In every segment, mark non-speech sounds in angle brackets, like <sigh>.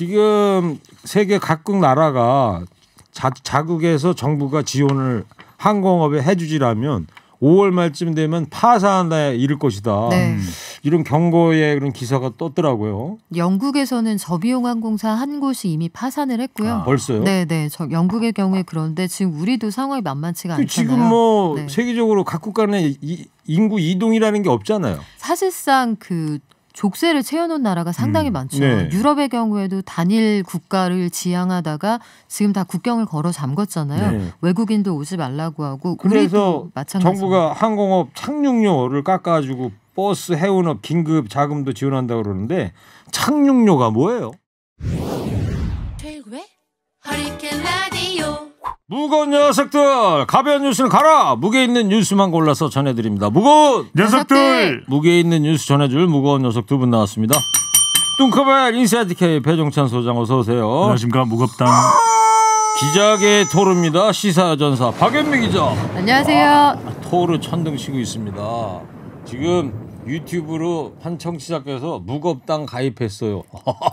지금 세계 각국 나라가 자, 자국에서 정부가 지원을 항공업에 해주지라면 5월 말쯤 되면 파산에 이를 것이다. 네. 이런 경고의 그런 기사가 떴더라고요. 영국에서는 저비용 항공사 한 곳이 이미 파산을 했고요. 아, 벌써요? 네, 네. 영국의 경우에 그런데 지금 우리도 상황이 만만치가 그 않잖아요. 지금 뭐 네. 세계적으로 각국 간의 이, 인구 이동이라는 게 없잖아요. 사실상 그 족쇄를 채워놓은 나라가 상당히 음. 많죠. 네. 유럽의 경우에도 단일 국가를 지향하다가 지금 다 국경을 걸어 잠궜잖아요. 네. 외국인도 오지 말라고 하고 그래서 정부가 항공업 착륙료를 깎아가지고 버스 해운업 긴급 자금도 지원한다 그러는데 착륙료가 뭐예요? 무거운 녀석들 가벼운 뉴스는 가라 무게 있는 뉴스만 골라서 전해드립니다 무거운 녀석들 무게 있는 뉴스 전해줄 무거운 녀석 두 분 나왔습니다 뚱커벨 인사이드케이 배종찬 소장 어서 오세요 안녕하십니까 무겁당 아, 기자계 토르입니다 시사전사 박현미 기자 안녕하세요 아, 토르 천둥 치고 있습니다 지금 유튜브로 한 청취자께서 무겁당 가입했어요.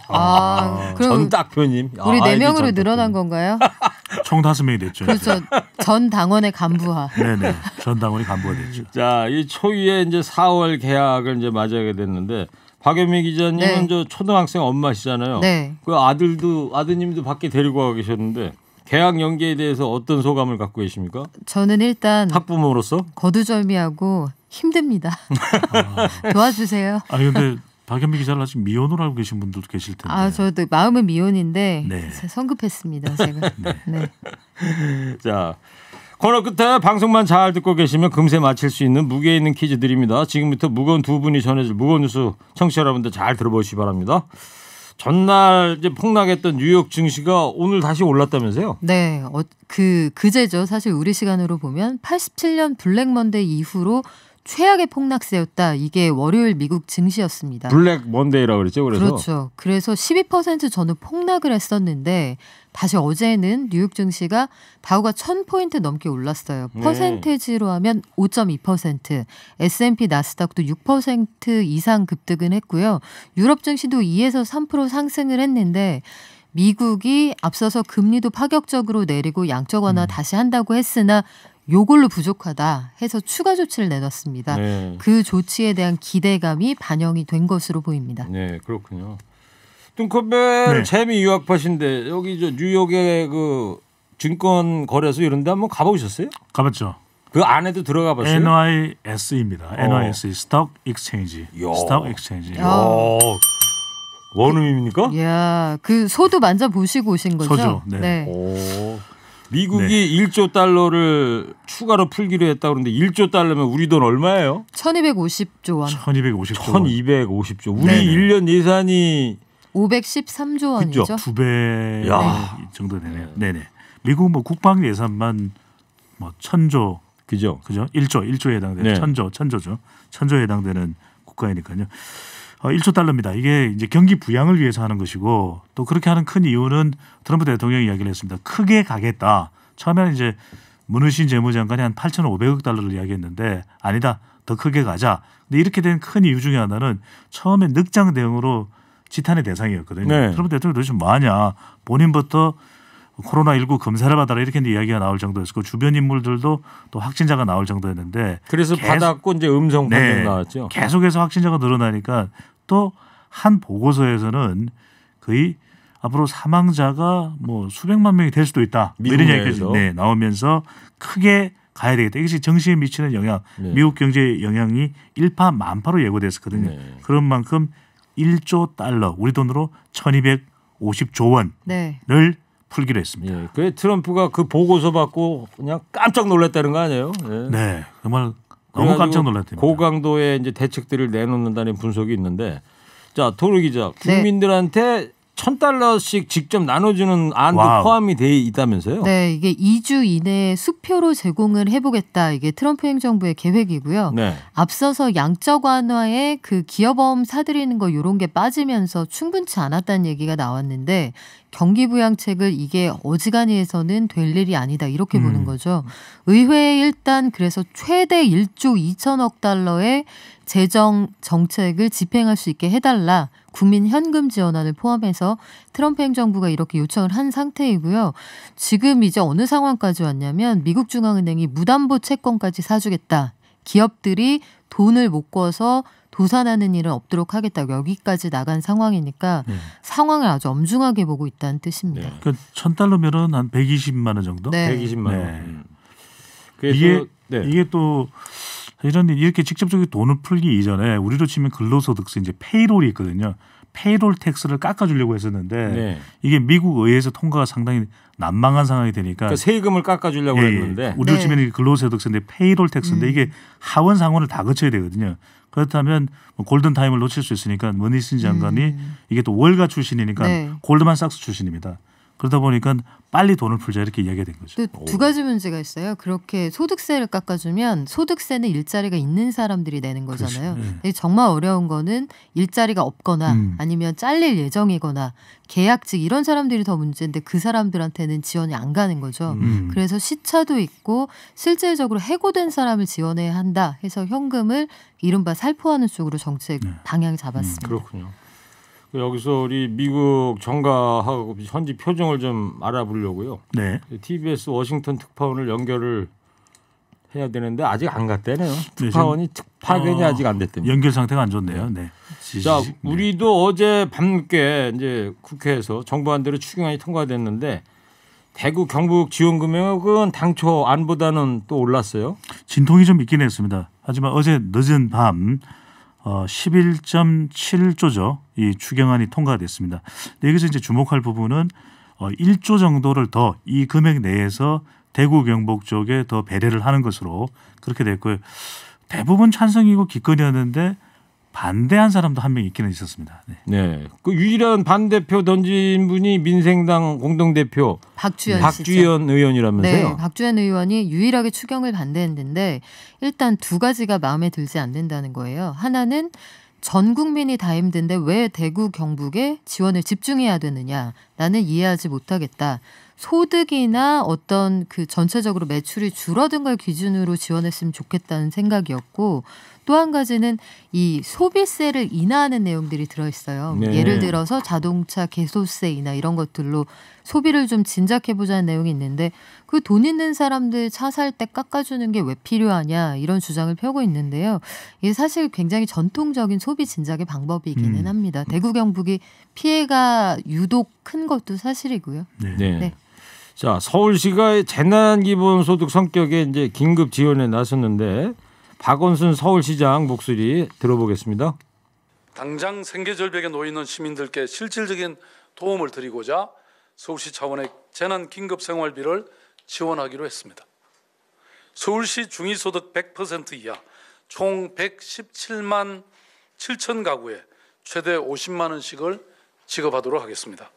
아, <laughs> 전딱표님. 우리 네 아, 명으로 늘어난 건가요? <laughs> 총 다섯 명이 됐죠. 그렇죠. 전 당원의 간부화. <laughs> 네네. 전 당원이 간부가 됐죠. 자, 이 초유의 이제 4월 계약을 이제 맞이하게 됐는데 박연미 기자님은 네. 저 초등학생 엄마시잖아요. 네. 그 아들도 아드님도 밖에 데리고 가 계셨는데 계약 연기에 대해서 어떤 소감을 갖고 계십니까? 저는 일단 학부모로서 거두절미하고 힘듭니다. <laughs> <laughs> 도와주세요. 아 근데 박연미 기자를 아직 미혼으로 알고 계신 분들도 계실 텐데. 아, 저도 마음은 미혼인데 네. 성급했습니다. 제가. <laughs> 네. 네. <laughs> 자, 코너 끝에 방송만 잘 듣고 계시면 금세 맞힐 수 있는 무게 있는 퀴즈 드립니다. 지금부터 무거운 두 분이 전해줄 무거운 뉴스 청취자 여러분들 잘 들어보시기 바랍니다. 전날 이제 폭락했던 뉴욕 증시가 오늘 다시 올랐다면서요? 네, 어, 그 그제죠. 사실 우리 시간으로 보면 87년 블랙 먼데이 이후로 최악의 폭락세였다. 이게 월요일 미국 증시였습니다. 블랙 먼데이라고 그랬죠. 그래서 그렇죠. 그래서 12% 전후 폭락을 했었는데 다시 어제는 뉴욕 증시가 다우가 1000포인트 넘게 올랐어요. 네. 퍼센테지로 하면 5.2%, S&P 나스닥도 6% 이상 급등은 했고요. 유럽 증시도 2에서 3% 상승을 했는데 미국이 앞서서 금리도 파격적으로 내리고 양적 완화 음. 다시 한다고 했으나 요걸로 부족하다 해서 추가 조치를 내놨습니다. 네. 그 조치에 대한 기대감이 반영이 된 것으로 보입니다. 네, 그렇군요. 뚱커벨 네. 재미 유학파신데 여기 저 뉴욕의 그 증권 거래소 이런 데 한번 가보셨어요? 가봤죠. 그 안에도 들어가 봤어요? n y s 입니다 어. NYSE 스톡 익스체인지. 스톡 익스체인지. 원음입니까? 야, 그 소도 만져 보시고 오신 거죠? 소죠. 네. 네. 미국이 네. 1조 달러를 추가로 풀기로 했다 그러는데 1조 달러면 우리 돈 얼마예요? 1250조 원. 1250조 원. 1250조. 우리 네네. 1년 예산이 513조 원이죠. 그렇죠? 두배 정도 되네요. 네. 네 미국 뭐 국방 예산만 뭐 천조 그죠? 그죠? 1조, 1조에 해당되는 네. 천조, 천조죠. 천조에 해당되는 국가이니까요. 어, 1조 달러입니다. 이게 이제 경기 부양을 위해서 하는 것이고 또 그렇게 하는 큰 이유는 트럼프 대통령이 이야기를 했습니다. 크게 가겠다. 처음에는 이제 문우신 재무장관이 한 8,500억 달러를 이야기했는데 아니다. 더 크게 가자. 근데 이렇게 된 큰 이유 중에 하나는 처음에 늑장 대응으로 지탄의 대상이었거든요. 네. 트럼프 대통령 도대체 뭐 하냐. 본인부터 코로나19 검사를 받아라 이렇게 이야기가 나올 정도였고 주변 인물들도 또 확진자가 나올 정도였는데 그래서 받았고 이제 음성 네. 판정 네. 나왔죠. 계속해서 확진자가 늘어나니까 또한 보고서에서는 거의 앞으로 사망자가 뭐 수백만 명이 될 수도 있다. 뭐 이런 이야기까지 네, 나오면서 크게 가야 되겠다. 이것이 정신에 미치는 영향, 네. 미국 경제의 영향이 일파만파로 예고됐었거든요. 네. 그런 만큼 1조 달러, 우리 돈으로 1250조 원을 네. 풀기로 했습니다. 예, 그 트럼프가 그 보고서 받고 그냥 깜짝 놀랐다는 거 아니에요? 예. 네, 정말 너무 깜짝 놀랐대요. 고강도의 이제 대책들을 내놓는다는 분석이 있는데 자 도로 기자 네. 국민들한테 네. 천 달러씩 직접 나눠주는 안도 와우. 포함이 돼 있다면서요? 네, 이게 2주 이내에 수표로 제공을 해보겠다 이게 트럼프 행정부의 계획이고요. 네. 앞서서 양적 완화에 그 기업어음 사들이는 거 이런 게 빠지면서 충분치 않았다는 얘기가 나왔는데 경기 부양책을 이게 어지간히해서는 될 일이 아니다 이렇게 음. 보는 거죠. 의회에 일단 그래서 최대 1조 2천억 달러의 재정 정책을 집행할 수 있게 해달라 국민 현금 지원안을 포함해서 트럼프 행정부가 이렇게 요청을 한 상태이고요. 지금 이제 어느 상황까지 왔냐면 미국 중앙은행이 무담보 채권까지 사주겠다. 기업들이 돈을 못 꿔서 도산하는 일은 없도록 하겠다고 여기까지 나간 상황이니까 네. 상황을 아주 엄중하게 보고 있다는 뜻입니다. 네. 그러니까 천 달러면은 한 120만 원 정도. 네. 120만 원. 네. 음. 이게 네. 이게 또 이런 이렇게 직접적인 돈을 풀기 이전에 우리로 치면 근로소득세 이제 페이롤이 있거든요. 페이롤 텍스를 깎아주려고 했었는데 네. 이게 미국 의회에서 통과가 상당히 난망한 상황이 되니까 그러니까 세금을 깎아주려고 예, 예. 했는데 우리로 네. 치면 네. 근로소득세인데 페이롤 텍스인데 음. 이게 하원 상원을 다 거쳐야 되거든요. 그렇다면 뭐 골든 타임을 놓칠 수 있으니까 머니슨 장관이 음. 이게 또 월가 출신이니까 네. 골드만삭스 출신입니다. 그러다 보니까 빨리 돈을 풀자 이렇게 이야기가 된 거죠. 두 가지 문제가 있어요. 그렇게 소득세를 깎아주면 소득세는 일자리가 있는 사람들이 내는 그렇죠. 거잖아요. 그렇죠. 네. 정말 어려운 거는 일자리가 없거나 음. 아니면 잘릴 예정이거나 계약직 이런 사람들이 더 문제인데 그 사람들한테는 지원이 안 가는 거죠. 음. 그래서 시차도 있고 실질적으로 해고된 사람을 지원해야 한다 해서 현금을 이른바 살포하는 쪽으로 정책 네. 방향 잡았습니다. 음, 그렇군요. 그 여기서 우리 미국 정가하고 현지 표정을 좀 알아보려고요. 네. TBS 워싱턴 특파원을 연결을 해야 되는데 아직 안 갔대네요. 네, 특파원이 네, 특파견이 어, 아직 안됐답니 연결 상태가 안 좋네요. 네. 네. 자, 네. 우리도 어제 밤늦 이제 국회에서 정부안대로 추경안이 통과됐는데 대구 경북 지원금액은 당초 안보다는 또 올랐어요. 진통이 좀 있긴 했습니다. 하지만 어제 늦은 밤 어, 11.7조죠. 이 추경안이 통과됐습니다. 여기서 이제 주목할 부분은 어, 1조 정도를 더 이 금액 내에서 대구 경북 쪽에 더 배려를 하는 것으로 그렇게 됐고요. 대부분 찬성이고 기권이었는데 반대한 사람도 한 명 있기는 있었습니다. 네. 네. 그 유일한 반대표 던진 분이 민생당 공동대표 박주현, 박주현 의원이라면서요. 네. 박주현 의원이 유일하게 추경을 반대했는데 일단 두 가지가 마음에 들지 않는다는 거예요. 하나는 전 국민이 다 힘든데 왜 대구 경북에 지원을 집중해야 되느냐 나는 이해하지 못하겠다. 소득이나 어떤 그 전체적으로 매출이 줄어든 걸 기준으로 지원했으면 좋겠다는 생각이었고 또한 가지는 이 소비세를 인하하는 내용들이 들어있어요. 네. 예를 들어서 자동차 개소세이나 이런 것들로 소비를 좀 진작해보자는 내용이 있는데 그 돈 있는 사람들 차 살 때 깎아주는 게 왜 필요하냐 이런 주장을 펴고 있는데요. 이게 사실 굉장히 전통적인 소비 진작의 방법이기는 음. 합니다. 대구 경북이 피해가 유독 큰 것도 사실이고요. 네. 네. 네. 자 서울시가 재난기본소득 성격의 이제 긴급 지원에 나섰는데 박원순 서울시장 목소리 들어보겠습니다. 당장 생계절벽에 놓이는 시민들께 실질적인 도움을 드리고자 서울시 차원의 재난 긴급 생활비를 지원하기로 했습니다. 서울시 중위소득 100% 이하 총 117만 7천 가구에 최대 50만 원씩을 지급하도록 하겠습니다.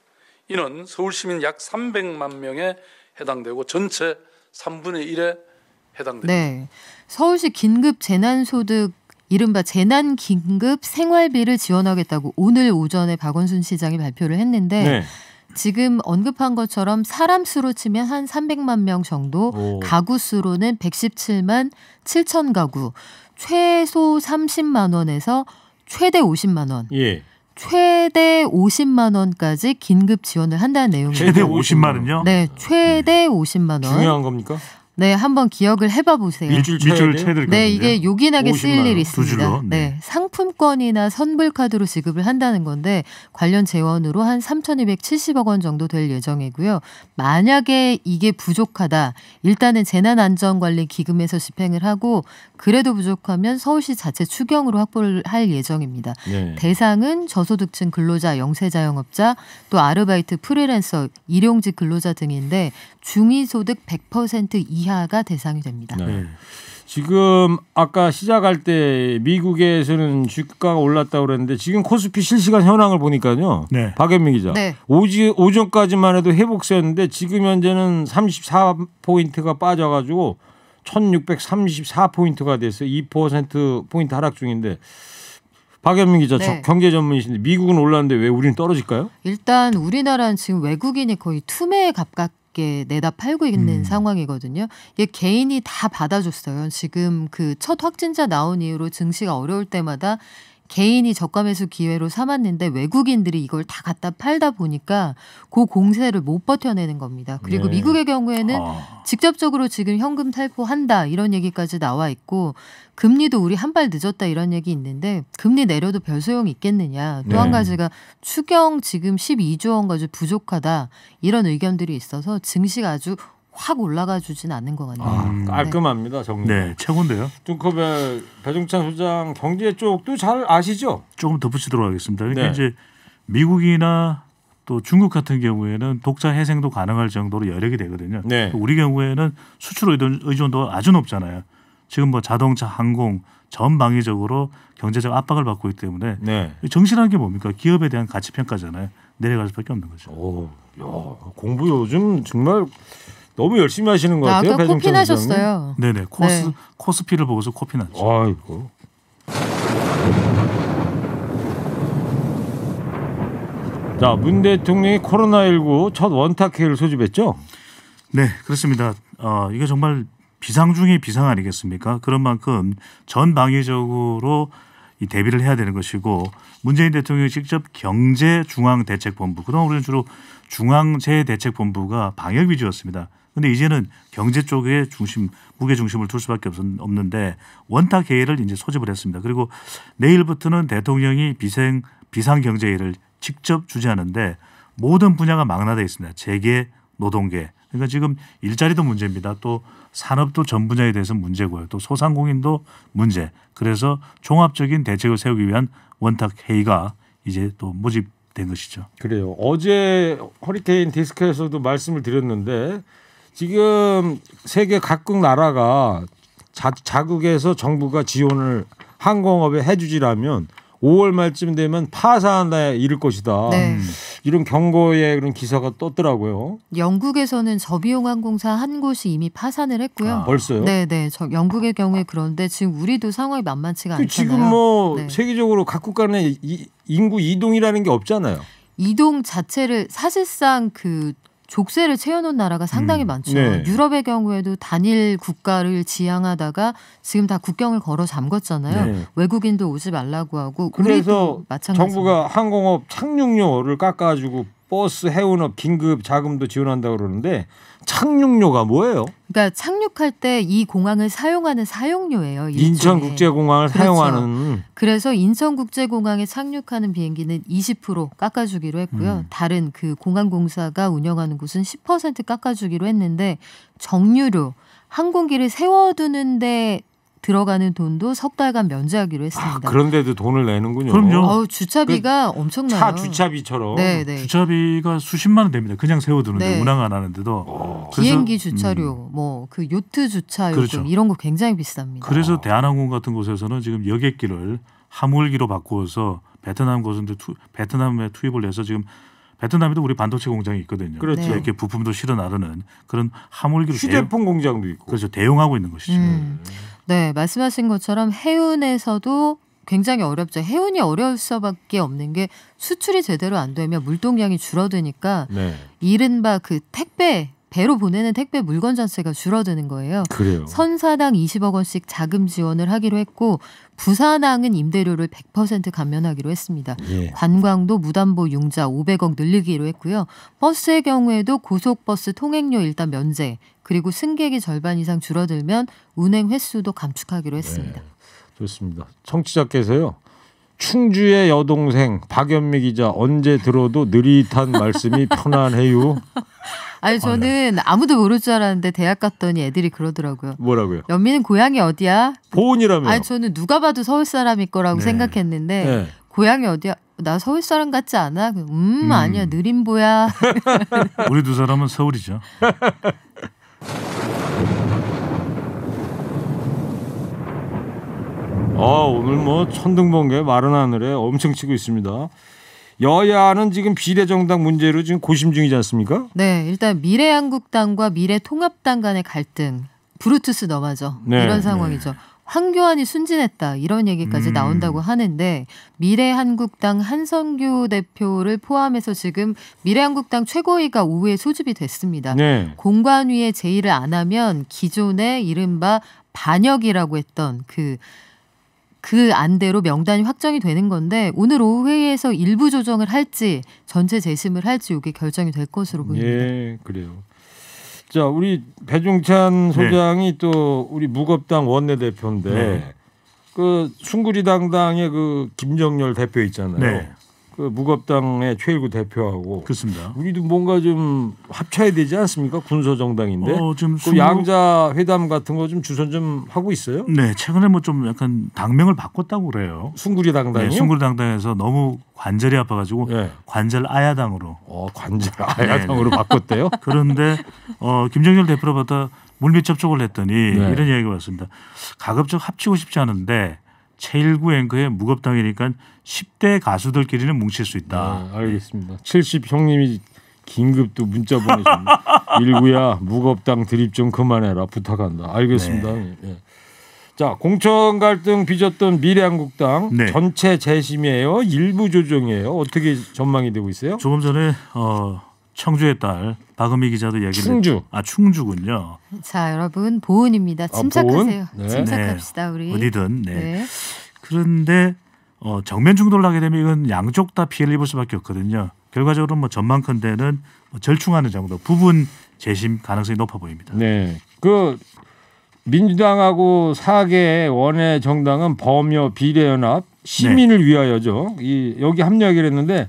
이는 서울시민 약 300만 명에 해당되고 전체 3분의 1에 해당됩니다. 네. 서울시 긴급 재난소득 이른바 재난 긴급 생활비를 지원하겠다고 오늘 오전에 박원순 시장이 발표를 했는데 네. 지금 언급한 것처럼 사람 수로 치면 한 300만 명 정도, 오. 가구 수로는 117만 7천 가구, 최소 30만 원에서 최대 50만 원. 예. 최대 50만 원까지 긴급 지원을 한다는 내용입니다. 최대 50만 원요? 네, 최대 네. 50만 원. 중요한 겁니까? 네, 한번 기억을 해봐 보세요. 일주일 일주일 네, 채들 네. 네, 이게 요긴하게 쓰일 일이 있습니다. 네. 네. 상품권이나 선불카드로 지급을 한다는 건데 관련 재원으로 한 3,270억 원 정도 될 예정이고요. 만약에 이게 부족하다, 일단은 재난안전관리기금에서 집행을 하고 그래도 부족하면 서울시 자체 추경으로 확보를 할 예정입니다. 네. 대상은 저소득층 근로자, 영세자영업자, 또 아르바이트 프리랜서, 일용직 근로자 등인데 중위소득 100%이 이하가 대상이 됩니다. 네. 네. 지금 아까 시작할 때 미국에서는 주가가 올랐다고 그랬는데 지금 코스피 실시간 현황을 보니까요. 네. 박현미 기자. 네. 오지, 오전까지만 해도 회복세였는데 지금 현재는 34포인트가 빠져가지고 1634포인트가 됐어요. 2%포인트 하락 중인데 박연민 기자, 네. 경제 전문이신데 미국은 올랐는데 왜 우리는 떨어질까요? 일단 우리나라는 지금 외국인이 거의 투매에 가깝 밖게 내다 팔고 있는 음. 상황이거든요. 이게 개인이 다 받아줬어요. 지금 그 첫 확진자 나온 이후로 증시가 어려울 때마다 개인이 저가 매수 기회로 삼았는데 외국인들이 이걸 다 갖다 팔다 보니까 그 공세를 못 버텨내는 겁니다. 그리고 네. 미국의 경우에는 아. 직접적으로 지금 현금 탈포한다 이런 얘기까지 나와 있고 금리도 우리 한 발 늦었다 이런 얘기 있는데 금리 내려도 별 소용 있겠느냐. 또한 네. 가지가 추경 지금 12조 원가지 부족하다 이런 의견들이 있어서 증시가 아주 확 올라가 주진 않는 것 같네요. 아, 음. 네. 깔끔합니다 정리. 네, 최고인데요. 중커벨 배종찬 소장 경제 쪽도 잘 아시죠? 조금 덧붙이도록 하겠습니다. 그러니까 네. 이제 미국이나 또 중국 같은 경우에는 독자 해생도 가능할 정도로 여력이 되거든요. 네. 우리 경우에는 수출 의존도 아주 높잖아요. 지금 뭐 자동차, 항공 전방위적으로 경제적 압박을 받고 있기 때문에 네. 정신한 게 뭡니까? 기업에 대한 가치 평가잖아요. 내려갈 수밖에 없는 거죠. 오, 야, 공부 요즘 정말 너무 열심히 하시는 것 아, 같아요. 아까 그 코피 나셨어요. 네네 네. 코스 네. 코스피를 보고서 코피 났죠. 아이고. 자, 문 대통령이 코로나19 첫 원탁회의를 소집했죠? 네, 그렇습니다. 어, 이게 정말 비상 중의 비상 아니겠습니까? 그런 만큼 전방위적으로 이 대비를 해야 되는 것이고 문재인 대통령이 직접 경제중앙대책본부 그동안 우리는 주로 중앙재대책본부가 방역 위주였습니다. 근데 이제는 경제 쪽에 중심 무게 중심을 둘 수밖에 없는데 원탁 회의를 이제 소집을 했습니다. 그리고 내일부터는 대통령이 비생 비상 경제회의를 직접 주재하는데 모든 분야가 망라되어 있습니다. 재계, 노동계. 그러니까 지금 일자리도 문제입니다. 또 산업도 전 분야에 대해서 문제고요. 또 소상공인도 문제. 그래서 종합적인 대책을 세우기 위한 원탁 회의가 이제 또 모집된 것이죠. 그래요. 어제 허리케인 디스크에서도 말씀을 드렸는데 지금 세계 각국 나라가 자, 자국에서 정부가 지원을 항공업에 해주지라면 5월 말쯤 되면 파산에 이를 것이다. 네. 이런 경고의 그런 기사가 떴더라고요. 영국에서는 저비용 항공사 한 곳이 이미 파산을 했고요. 아, 벌써요? 네, 네. 영국의 경우에 그런데 지금 우리도 상황이 만만치가 않잖아요. 지금 뭐 네. 세계적으로 각국 간의 이, 인구 이동이라는 게 없잖아요. 이동 자체를 사실상 그 족쇄를 채워놓은 나라가 상당히 음, 많죠. 네. 유럽의 경우에도 단일 국가를 지향하다가 지금 다 국경을 걸어 잠궜잖아요. 네. 외국인도 오지 말라고 하고 그래서 정부가 항공업 착륙료를 깎아주고 버스 해운업 긴급 자금도 지원한다 고 그러는데 착륙료가 뭐예요? 그러니까 착륙 출국할 때 이 공항을 사용하는 사용료예요. 인천국제공항을 그렇죠. 사용하는. 그래서 인천국제공항에 착륙하는 비행기는 20% 깎아주기로 했고요. 음. 다른 그 공항공사가 운영하는 곳은 10% 깎아주기로 했는데 정류료 항공기를 세워두는데 들어가는 돈도 석 달간 면제하기로 아, 했습니다. 아, 그런데도 돈을 내는군요. 그럼요. 어 주차비가 그 엄청나요. 차 주차비처럼. 네, 네. 주차비가 수십만 원 됩니다. 그냥 세워두는데 네. 운항 안 하는데도. 비행기 음. 주차료, 음. 뭐 뭐그 요트 주차요금 그렇죠. 이런 거 굉장히 비쌉니다. 그래서 대한항공 같은 곳에서는 지금 여객기를 하물기로 바꾸어서 베트남 곳인 베트남에 투입을 해서 지금 베트남에도 우리 반도체 공장이 있거든요. 그렇죠. 이렇게 부품도 실어 나르는 그런 화물기로 휴대폰 대용, 공장도 있고. 그렇죠. 대용하고 있는 것이죠. 음. 네, 말씀하신 것처럼 해운에서도 굉장히 어렵죠. 해운이 어려울 수밖에 없는 게 수출이 제대로 안 되면 물동량이 줄어드니까 네. 이른바 그 택배 배로 보내는 택배 물건 전체가 줄어드는 거예요. 그래요. 선사당 20억 원씩 자금 지원을 하기로 했고 부산항은 임대료를 100% 감면하기로 했습니다. 예. 관광도 무담보 융자 500억 늘리기로 했고요. 버스의 경우에도 고속버스 통행료 일단 면제 그리고 승객이 절반 이상 줄어들면 운행 횟수도 감축하기로 네. 했습니다. 네. 좋습니다. 청취자께서요. 충주의 여동생 박연미 기자 언제 들어도 느릿한 말씀이 <laughs> 편안해요. 아니 저는 아무도 모를 줄 알았는데 대학 갔더니 애들이 그러더라고요. 뭐라고요? 연미는 고향이 어디야? 보은이라며. 아니 저는 누가 봐도 서울 사람일 거라고 네. 생각했는데 네. 고향이 어디야? 나 서울 사람 같지 않아? 음, 음. 아니야 느림보야. <laughs> 우리 두 사람은 서울이죠. <laughs> 아, 오늘 뭐 천둥번개 마른 하늘에 엄청 치고 있습니다. 여야는 지금 비례정당 문제로 지금 고심 중이지 않습니까? 네, 일단 미래한국당과 미래통합당 간의 갈등, 브루투스 넘어저 네, 이런 네. 상황이죠. 네. 황교안이 순진했다 이런 얘기까지 음. 나온다고 하는데 미래한국당 한성규 대표를 포함해서 지금 미래한국당 최고위가 오후에 소집이 됐습니다. 네. 공관위에 제의를 안 하면 기존의 이른바 반역이라고 했던 그그 안대로 명단이 확정이 되는 건데 오늘 오후 회의에서 일부 조정을 할지 전체 재심을 할지 이게 결정이 될 것으로 예, 보입니다. 예, 그래요. 자, 우리 배종찬 네. 소장이 네. 또 우리 무겁당 원내대표인데 네. 그 숭구리당당의 그 김정열 대표 있잖아요. 네. 그 무겁당의 최일구 대표하고 그렇습니다. 우리도 뭔가 좀 합쳐야 되지 않습니까? 군소 정당인데. 어, 지금 그 양자 회담 같은 거 좀 주선 좀 하고 있어요? 네, 최근에 뭐 좀 약간 당명을 바꿨다고 그래요. 숭구리 당당이. 네, 숭구리 당당에서 너무 관절이 아파가지고 네. 관절 아야당으로. 어, 관절 네, 아야당으로 네네. 바꿨대요. <laughs> 그런데 어, 김정일 대표로부터 물밑 접촉을 했더니 네. 이런 이야기가 왔습니다. 가급적 합치고 싶지 않은데 제1구 앵커의 무겁당이니까 10대 가수들끼리는 뭉칠 수 있다. 아, 네, 알겠습니다. 70 형님이 긴급 또 문자 보내신 <laughs> 일구야 무겁당 드립 좀 그만해라 부탁한다. 알겠습니다. 네. 네. 자 공천 갈등 빚었던 미래한국당 네. 전체 재심이에요. 일부 조정이에요. 어떻게 전망이 되고 있어요? 조금 전에 어, 청주의 딸 박은미 기자도 얘기를 충주 아 충주군요. 자 여러분 보은입니다. 아, 침착하세요. 아, 보은? 네. 침착합시다 네. 우리. 어디든 네. 네. 그런데 어, 정면 충돌을 하게 되면 이건 양쪽 다 피해를 입을 수밖에 없거든요. 결과적으로 뭐 전망컨대는 뭐 절충하는 정도 부분 재심 가능성이 높아 보입니다. 네. 그 민주당하고 사계 원외 정당은 범여 비례연합 시민을 네. 위하여죠. 이 여기 합류하기로 했는데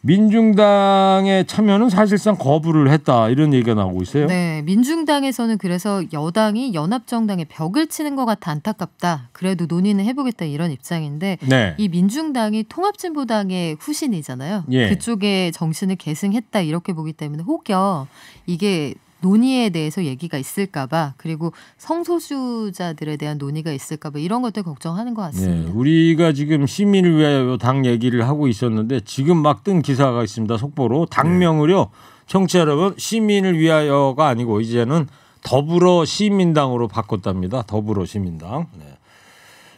민중당의 참여는 사실상 거부를 했다 이런 얘기가 나오고 있어요. 네, 민중당에서는 그래서 여당이 연합정당에 벽을 치는 것 같아 안타깝다. 그래도 논의는 해보겠다 이런 입장인데 네. 이 민중당이 통합진보당의 후신이잖아요. 예. 그쪽에 정신을 계승했다 이렇게 보기 때문에 혹여 이게 논의에 대해서 얘기가 있을까봐 그리고 성소수자들에 대한 논의가 있을까봐 이런 것들 걱정하는 것 같습니다. 네, 우리가 지금 시민을 위하여 당 얘기를 하고 있었는데 지금 막 뜬 기사가 있습니다. 속보로 당명을요. 청취자 여러분 시민을 위하여가 아니고 이제는 더불어 시민당으로 바꿨답니다. 더불어 시민당. 네.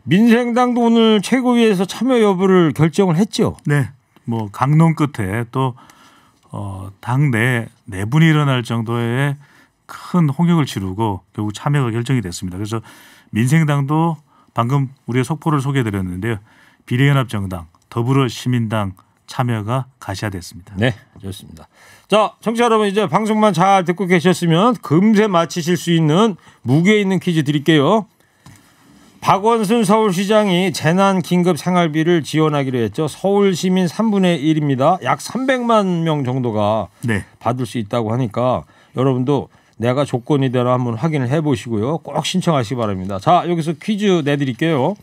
민생당도 오늘 최고위에서 참여 여부를 결정을 했죠. 네. 뭐 강론 끝에 또 어, 당내 내분이 네 일어날 정도의 큰 홍역을 치르고 결국 참여가 결정이 됐습니다. 그래서 민생당도 방금 우리의 속보를 소개해드렸는데요. 비례연합정당, 더불어시민당 참여가 가시화됐습니다. 네, 좋습니다. 자, 청취자 여러분 이제 방송만 잘 듣고 계셨으면 금세 맞히실 수 있는 무게 있는 퀴즈 드릴게요. 박원순 서울시장이 재난 긴급 생활비를 지원하기로 했죠. 서울 시민 3분의 1입니다. 약 300만 명 정도가 네. 받을 수 있다고 하니까 여러분도 내가 조건이 되라 한번 확인을 해보시고요. 꼭 신청하시기 바랍니다. 자 여기서 퀴즈 내드릴게요.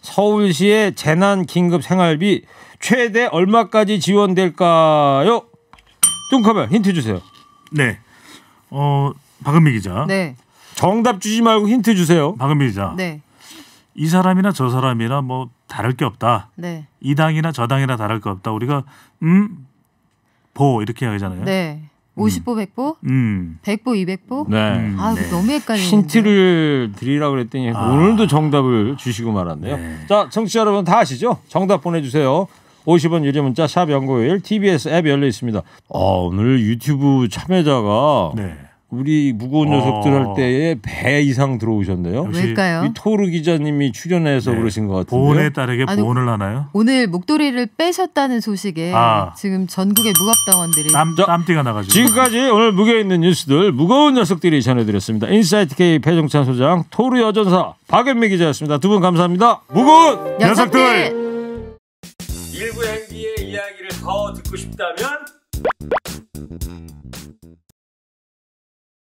서울시의 재난 긴급 생활비 최대 얼마까지 지원될까요? 뚱커벨 힌트 주세요. 네. 어 박은미 기자. 네. 정답 주지 말고 힌트 주세요. 박은미 기자. 네. 이 사람이나 저 사람이나 뭐 다를 게 없다. 네. 이 당이나 저 당이나 다를 게 없다. 우리가 음, 보 이렇게 하잖아요. 네. 50보, 100보, 음. 100보, 200보. 음. 네. 음. 아, 네. 너무 헷갈리네. 힌트를 드리라 고 그랬더니 아. 오늘도 정답을 주시고 말았네요. 네. 자, 청취자 여러분 다 아시죠? 정답 보내주세요. 50원 유료 문자 샵 연구일 TBS 앱 열려 있습니다. 아, 오늘 유튜브 참여자가 네. 우리 무거운 녀석들 어. 할 때에 배 이상 들어오셨네요. 왜일까요? 토르 기자님이 출연해서 네. 그러신 것 같은데. 보온에 따르게 아니, 보온을 하나요? 오늘 목도리를 빼셨다는 소식에 아. 지금 전국의 무겁당원들이 땀, 띠가 나가지고. 지금까지 오늘 무게 있는 뉴스들 무거운 녀석들이 전해드렸습니다. 인사이트 K 배종찬 소장, 토르 여전사 박연미 기자였습니다. 두 분 감사합니다. 무거운 녀석들. 녀석들. 일부 행기의 이야기를 더 듣고 싶다면.